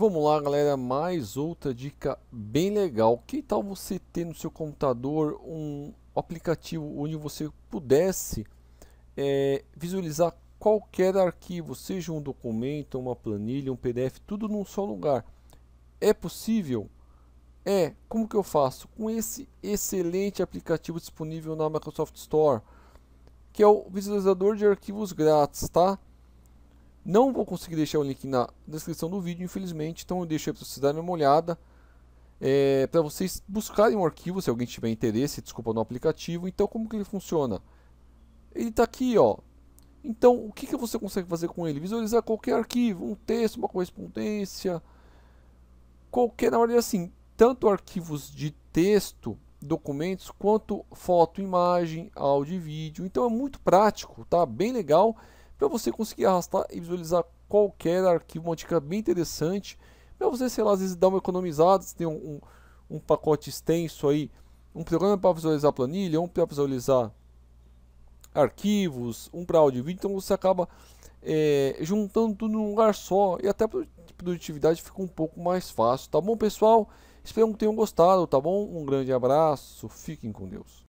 Vamos lá, galera, mais outra dica bem legal. Que tal você ter no seu computador um aplicativo onde você pudesse é, visualizar qualquer arquivo, seja um documento, uma planilha, um PDF, tudo num só lugar? É possível? É. Como que eu faço? Com esse excelente aplicativo disponível na Microsoft Store, que é o visualizador de arquivos grátis, tá? Não vou conseguir deixar o link na descrição do vídeo, infelizmente, então eu deixo aí para vocês darem uma olhada. É, para vocês buscarem um arquivo, se alguém tiver interesse, desculpa, no aplicativo. Então, como que ele funciona? Ele está aqui, ó. Então, o que, que você consegue fazer com ele? Visualizar qualquer arquivo, um texto, uma correspondência, qualquer, na verdade, assim, tanto arquivos de texto, documentos, quanto foto, imagem, áudio e vídeo. Então, é muito prático, tá? Bem legal para você conseguir arrastar e visualizar qualquer arquivo, uma dica bem interessante, para você, sei lá, às vezes dar uma economizada, se tem um, um, um pacote extenso aí, um programa para visualizar planilha, um para visualizar arquivos, um para áudio e vídeo, então você acaba é, juntando tudo num lugar só e até a tipo, produtividade fica um pouco mais fácil, tá bom pessoal? Espero que tenham gostado, tá bom? Um grande abraço, fiquem com Deus.